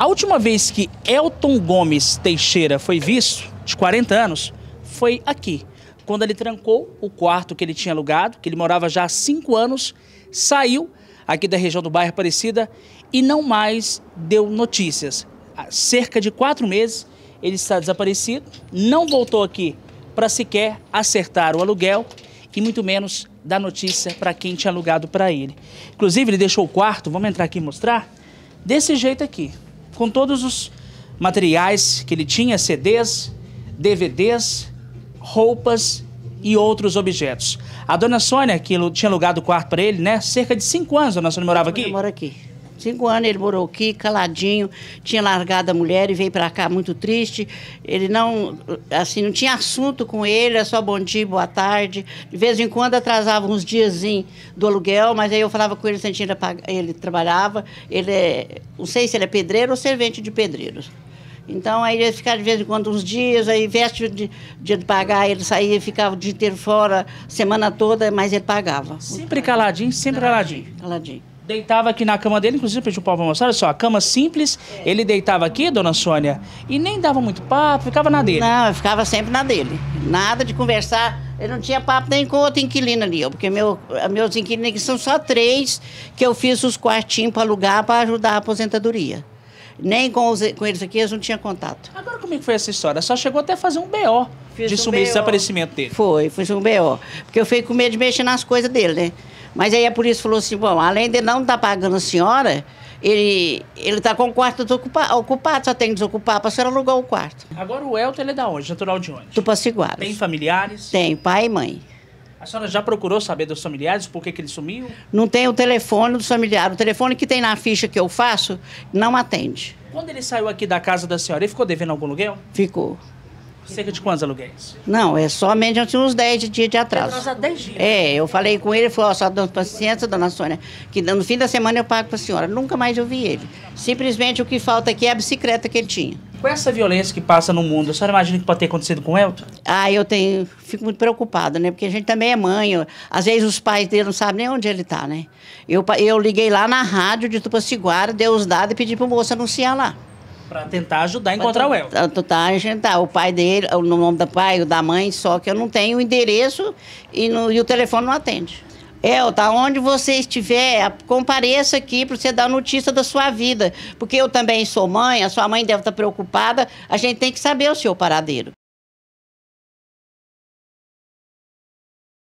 A última vez que Elton Gomes Teixeira foi visto, de 40 anos, foi aqui, quando ele trancou o quarto que ele tinha alugado, que ele morava já há cinco anos, saiu aqui da região do bairro Aparecida e não mais deu notícias. Há cerca de quatro meses ele está desaparecido, não voltou aqui para sequer acertar o aluguel e muito menos dar notícia para quem tinha alugado para ele. Inclusive, ele deixou o quarto, vamos entrar aqui e mostrar, desse jeito aqui com todos os materiais que ele tinha, CDs, DVDs, roupas e outros objetos. A dona Sônia, que tinha alugado o quarto para ele, né? Cerca de cinco anos a dona Sônia morava aqui. Mora aqui. Cinco anos ele morou aqui, caladinho, tinha largado a mulher e veio para cá muito triste. Ele não, assim, não tinha assunto com ele, era só bom dia, boa tarde. De vez em quando atrasava uns diazinhos do aluguel, mas aí eu falava com ele, sentindo ele trabalhava. Ele é, não sei se ele é pedreiro ou servente de pedreiros. Então, aí ele ficava de vez em quando uns dias, aí veste de, de pagar, ele saía e ficava o dia inteiro fora, semana toda, mas ele pagava. Sempre caladinho, sempre Caladinho. caladinho deitava aqui na cama dele, inclusive pediu para mostrar, olha só, a cama simples, ele deitava aqui, dona Sônia, e nem dava muito papo, ficava na dele. Não, eu ficava sempre na dele. Nada de conversar. Eu não tinha papo nem com outro inquilino ali, porque meu, meus inquilinos são só três que eu fiz os quartinhos para alugar para ajudar a aposentadoria. Nem com, os, com, eles aqui, eles não tinham contato. Agora, como é que foi essa história? Só chegou até a fazer um BO Fiz de um sumir desaparecimento dele. Foi, foi um BO. Porque eu fiquei com medo de mexer nas coisas dele, né? Mas aí a polícia falou assim: bom, além de não estar tá pagando a senhora, ele está com o quarto ocupado, só tem que desocupar para a senhora alugar o quarto. Agora o Elton ele é da onde? Natural de onde? Tupaciguara. Tem familiares? Tem, pai e mãe. A senhora já procurou saber dos familiares por que, que ele sumiu? Não tem o telefone dos familiares. O telefone que tem na ficha que eu faço não atende. Quando ele saiu aqui da casa da senhora, ele ficou devendo algum aluguel? Ficou. Cerca de quantos aluguéis? Não, é somente eu tinha uns 10 dias de atraso. Atraso há 10 dias? É, eu falei com ele, ele falou, ó, só dando paciência, dona Sônia, que no fim da semana eu pago para a senhora. Nunca mais eu vi ele. Simplesmente o que falta aqui é a bicicleta que ele tinha. Com essa violência que passa no mundo, a senhora imagina que pode ter acontecido com o Elton? Ah, eu tenho, fico muito preocupada, né? Porque a gente também é mãe. Eu, às vezes os pais dele não sabem nem onde ele está, né? Eu, eu liguei lá na rádio de Tupaciguara, dei os dados e pedi para o moço anunciar lá. Para tentar ajudar a encontrar o El. Tá, tá, gente, tá O pai dele, o nome do pai, o da mãe, só que eu não tenho o endereço e, no, e o telefone não atende. El, tá onde você estiver, compareça aqui para você dar notícia da sua vida. Porque eu também sou mãe, a sua mãe deve estar tá preocupada. A gente tem que saber o seu paradeiro.